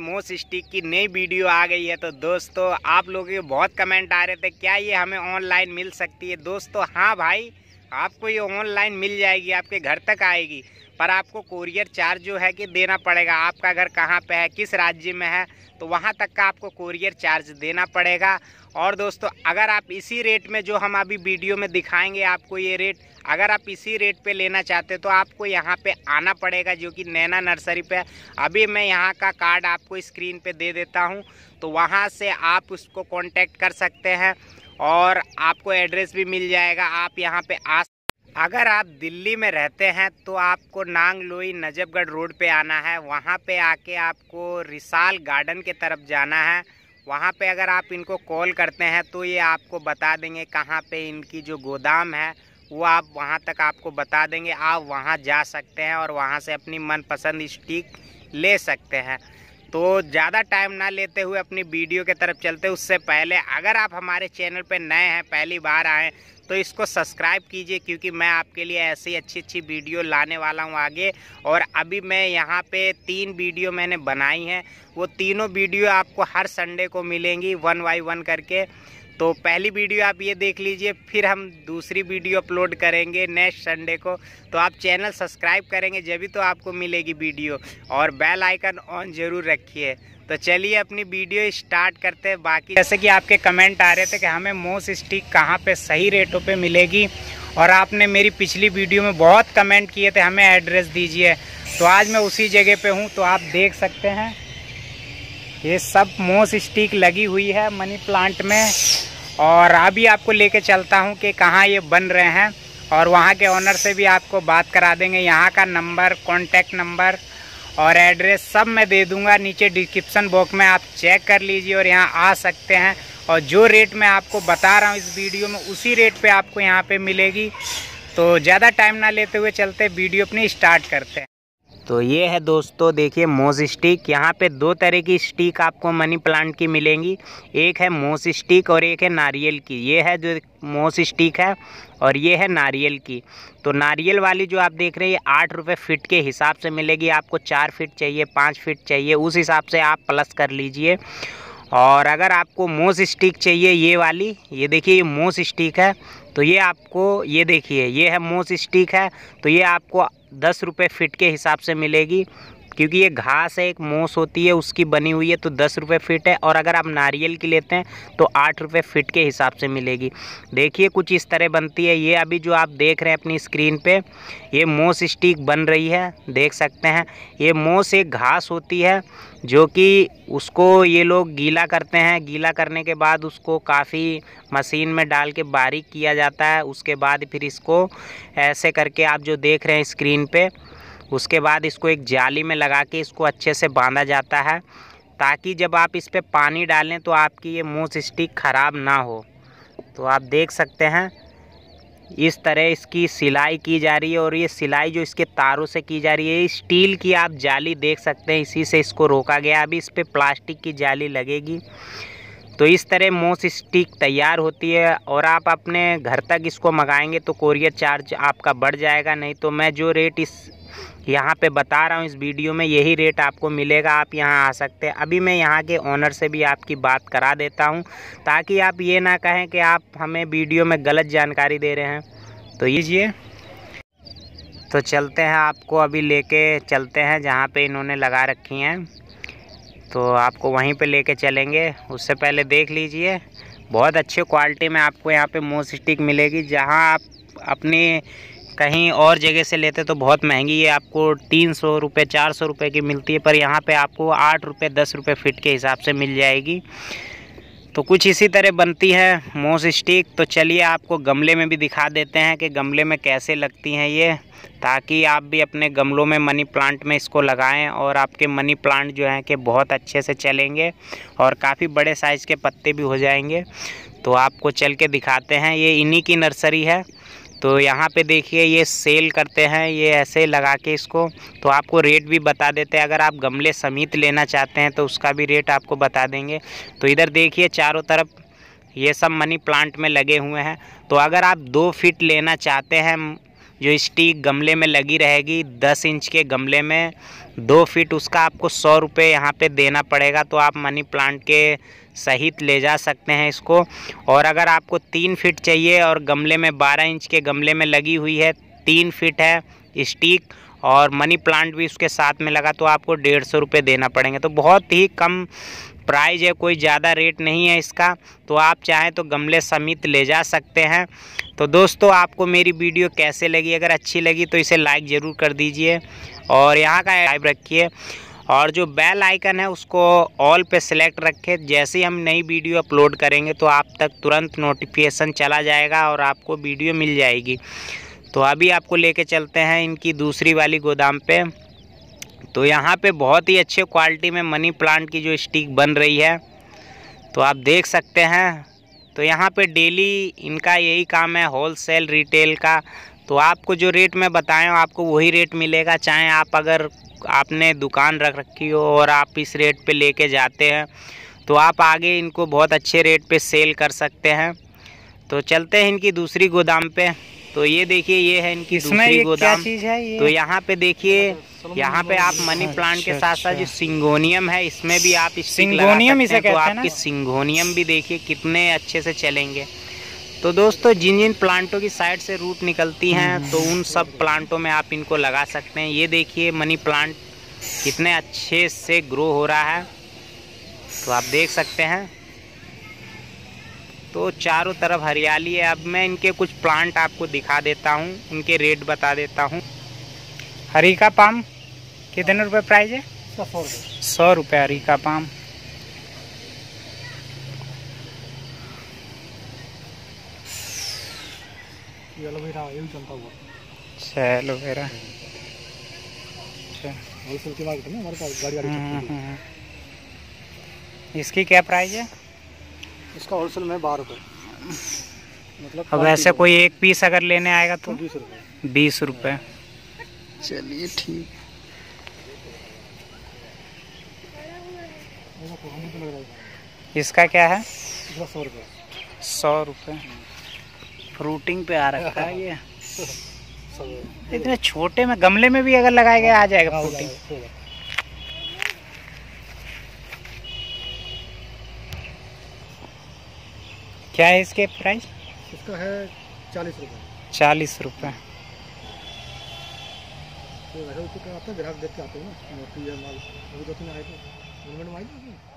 मोस स्टिक की नई वीडियो आ गई है तो दोस्तों आप लोगों के बहुत कमेंट आ रहे थे क्या ये हमें ऑनलाइन मिल सकती है दोस्तों हाँ भाई आपको ये ऑनलाइन मिल जाएगी आपके घर तक आएगी पर आपको कोरियर चार्ज जो है कि देना पड़ेगा आपका घर कहाँ पे है किस राज्य में है तो वहाँ तक का आपको कोरियर चार्ज देना पड़ेगा और दोस्तों अगर आप इसी रेट में जो हम अभी वीडियो में दिखाएंगे आपको ये रेट अगर आप इसी रेट पे लेना चाहते तो आपको यहाँ पे आना पड़ेगा जो कि नैना नर्सरी पे अभी मैं यहाँ का कार्ड आपको स्क्रीन पे दे देता हूँ तो वहाँ से आप उसको कांटेक्ट कर सकते हैं और आपको एड्रेस भी मिल जाएगा आप यहाँ पे आ अगर आप दिल्ली में रहते हैं तो आपको नांगलोई नजफ़गढ़ रोड पर आना है वहाँ पर आके आपको रिसाल गार्डन के तरफ जाना है वहाँ पे अगर आप इनको कॉल करते हैं तो ये आपको बता देंगे कहाँ पे इनकी जो गोदाम है वो आप वहाँ तक आपको बता देंगे आप वहाँ जा सकते हैं और वहाँ से अपनी मनपसंद स्टिक ले सकते हैं तो ज़्यादा टाइम ना लेते हुए अपनी वीडियो के तरफ चलते उससे पहले अगर आप हमारे चैनल पर नए हैं पहली बार आएँ तो इसको सब्सक्राइब कीजिए क्योंकि मैं आपके लिए ऐसी अच्छी अच्छी वीडियो लाने वाला हूँ आगे और अभी मैं यहाँ पे तीन वीडियो मैंने बनाई हैं वो तीनों वीडियो आपको हर संडे को मिलेंगी वन बाई वन करके तो पहली वीडियो आप ये देख लीजिए फिर हम दूसरी वीडियो अपलोड करेंगे नेक्स्ट संडे को तो आप चैनल सब्सक्राइब करेंगे जब भी तो आपको मिलेगी वीडियो और बेल आइकन ऑन जरूर रखिए तो चलिए अपनी वीडियो स्टार्ट करते हैं बाकी जैसे कि आपके कमेंट आ रहे थे कि हमें मोस स्टिक कहाँ पर सही रेटों पर मिलेगी और आपने मेरी पिछली वीडियो में बहुत कमेंट किए थे हमें एड्रेस दीजिए तो आज मैं उसी जगह पर हूँ तो आप देख सकते हैं ये सब मोस स्टिक लगी हुई है मनी प्लांट में और अभी आपको लेके चलता हूँ कि कहाँ ये बन रहे हैं और वहाँ के ओनर से भी आपको बात करा देंगे यहाँ का नंबर कॉन्टैक्ट नंबर और एड्रेस सब मैं दे दूंगा नीचे डिस्क्रिप्शन बॉक्स में आप चेक कर लीजिए और यहाँ आ सकते हैं और जो रेट मैं आपको बता रहा हूँ इस वीडियो में उसी रेट पे आपको यहाँ पे मिलेगी तो ज़्यादा टाइम ना लेते हुए चलते वीडियो अपनी स्टार्ट करते हैं तो ये है दोस्तों देखिए मोज स्टिक यहाँ पे दो तरह की स्टिक आपको मनी प्लांट की मिलेंगी एक है मोस स्टिक और एक है नारियल की ये है जो मोस स्टिक है और ये है नारियल की तो नारियल वाली जो आप देख रहे हैं ये आठ रुपये फिट के हिसाब से मिलेगी आपको चार फिट चाहिए पाँच फिट चाहिए उस हिसाब से आप प्लस कर लीजिए और अगर आपको मोस स्टिक चाहिए ये वाली ये देखिए ये मोस स्टिक है तो ये आपको ये देखिए ये है मोस स्टिक है तो ये आपको दस रुपये फिट के हिसाब से मिलेगी क्योंकि ये घास है एक मोस होती है उसकी बनी हुई है तो दस रुपये फिट है और अगर आप नारियल की लेते हैं तो आठ रुपये फिट के हिसाब से मिलेगी देखिए कुछ इस तरह बनती है ये अभी जो आप देख रहे हैं अपनी स्क्रीन पे ये मोस स्टिक बन रही है देख सकते हैं ये मोस एक घास होती है जो कि उसको ये लोग गीला करते हैं गीला करने के बाद उसको काफ़ी मशीन में डाल के बारीक किया जाता है उसके बाद फिर इसको ऐसे करके आप जो देख रहे हैं स्क्रीन पे उसके बाद इसको एक जाली में लगा के इसको अच्छे से बांधा जाता है ताकि जब आप इस पर पानी डालें तो आपकी ये मूस स्टिक ख़राब ना हो तो आप देख सकते हैं इस तरह इसकी सिलाई की जा रही है और ये सिलाई जो इसके तारों से की जा रही है स्टील की आप जाली देख सकते हैं इसी से इसको रोका गया अभी इस पर प्लास्टिक की जाली लगेगी तो इस तरह मोस स्टिक तैयार होती है और आप अपने घर तक इसको मंगाएंगे तो कोरियर चार्ज आपका बढ़ जाएगा नहीं तो मैं जो रेट इस यहाँ पे बता रहा हूँ इस वीडियो में यही रेट आपको मिलेगा आप यहाँ आ सकते हैं अभी मैं यहाँ के ऑनर से भी आपकी बात करा देता हूँ ताकि आप ये ना कहें कि आप हमें वीडियो में गलत जानकारी दे रहे हैं तो लीजिए तो चलते हैं आपको अभी लेके चलते हैं जहाँ पे इन्होंने लगा रखी हैं तो आपको वहीं पे लेके चलेंगे उससे पहले देख लीजिए बहुत अच्छी क्वालिटी में आपको यहाँ पे मोस्टिक स्टिक मिलेगी जहाँ आप अपनी कहीं और जगह से लेते तो बहुत महंगी है आपको तीन सौ रुपये चार सौ रुपये की मिलती है पर यहाँ पे आपको आठ रुपये दस रुपये फिट के हिसाब से मिल जाएगी तो कुछ इसी तरह बनती है मोस स्टिक तो चलिए आपको गमले में भी दिखा देते हैं कि गमले में कैसे लगती हैं ये ताकि आप भी अपने गमलों में मनी प्लांट में इसको लगाएं और आपके मनी प्लांट जो हैं कि बहुत अच्छे से चलेंगे और काफ़ी बड़े साइज़ के पत्ते भी हो जाएंगे तो आपको चल के दिखाते हैं ये इन्हीं की नर्सरी है तो यहाँ पे देखिए ये सेल करते हैं ये ऐसे लगा के इसको तो आपको रेट भी बता देते हैं अगर आप गमले समेत लेना चाहते हैं तो उसका भी रेट आपको बता देंगे तो इधर देखिए चारों तरफ ये सब मनी प्लांट में लगे हुए हैं तो अगर आप दो फिट लेना चाहते हैं जो स्टिक गमले में लगी रहेगी दस इंच के गमले में दो फिट उसका आपको सौ रुपये यहाँ पर देना पड़ेगा तो आप मनी प्लांट के सहित ले जा सकते हैं इसको और अगर आपको तीन फिट चाहिए और गमले में बारह इंच के गमले में लगी हुई है तीन फिट है स्टीक और मनी प्लांट भी उसके साथ में लगा तो आपको डेढ़ सौ रुपये देना पड़ेंगे तो बहुत ही कम प्राइस है कोई ज़्यादा रेट नहीं है इसका तो आप चाहें तो गमले समेत ले जा सकते हैं तो दोस्तों आपको मेरी वीडियो कैसे लगी अगर अच्छी लगी तो इसे लाइक ज़रूर कर दीजिए और यहाँ का टाइप रखिए और जो बेल आइकन है उसको ऑल पे सिलेक्ट रखें जैसे ही हम नई वीडियो अपलोड करेंगे तो आप तक तुरंत नोटिफिकेशन चला जाएगा और आपको वीडियो मिल जाएगी तो अभी आपको लेके चलते हैं इनकी दूसरी वाली गोदाम पे तो यहाँ पे बहुत ही अच्छे क्वालिटी में मनी प्लांट की जो स्टिक बन रही है तो आप देख सकते हैं तो यहाँ पे डेली इनका यही काम है होल सेल रिटेल का तो आपको जो रेट मैं बताया आपको वही रेट मिलेगा चाहे आप अगर आपने दुकान रख रखी हो और आप इस रेट पे लेके जाते हैं तो आप आगे इनको बहुत अच्छे रेट पे सेल कर सकते हैं तो चलते हैं इनकी दूसरी गोदाम पे तो ये देखिए ये है इनकी दूसरी गोदाम तो यहाँ पे देखिए यहाँ पे आप मनी प्लांट के अच्छा, साथ साथ अच्छा। जो सिंगोनियम है इसमें भी आप सिंगोनियम इसे तो आपकी सिंगोनियम भी देखिए कितने अच्छे से चलेंगे तो दोस्तों जिन जिन प्लांटों की साइड से रूट निकलती हैं हम्म। तो उन सब प्लांटों में आप इनको लगा सकते हैं ये देखिए मनी प्लांट कितने अच्छे से ग्रो हो रहा है तो आप देख सकते हैं तो चारों तरफ हरियाली है अब मैं इनके कुछ प्लांट आपको दिखा देता हूँ उनके रेट बता देता हूँ हरी का पाम कितने रुपए प्राइस है सौ रुपये हरी का पाम एलोवेरा ये भी चलता हुआ अच्छा एलोवेरा अच्छा की मार्केट में हमारे पास गाड़ी गाड़ी हम्म, हम्म, हम्म। इसकी क्या प्राइस है इसका होलसेल में बारह रुपये मतलब अब ऐसे कोई एक पीस अगर लेने आएगा तो बीस रुपये बीस रुपये चलिए ठीक तो तो इसका क्या है सौ रुपये सौ रुपये फ्रूटिंग पे आ रखा है ये इतने छोटे में गमले में भी अगर लगाया गया आ जाएगा हाँ, फ्रूटिंग हाँ, हाँ। क्या है इसके प्राइस इसका है चालीस रुपये चालीस रुपये तो ग्राहक देख के आते हैं ना माल अभी तो तुमने आए थे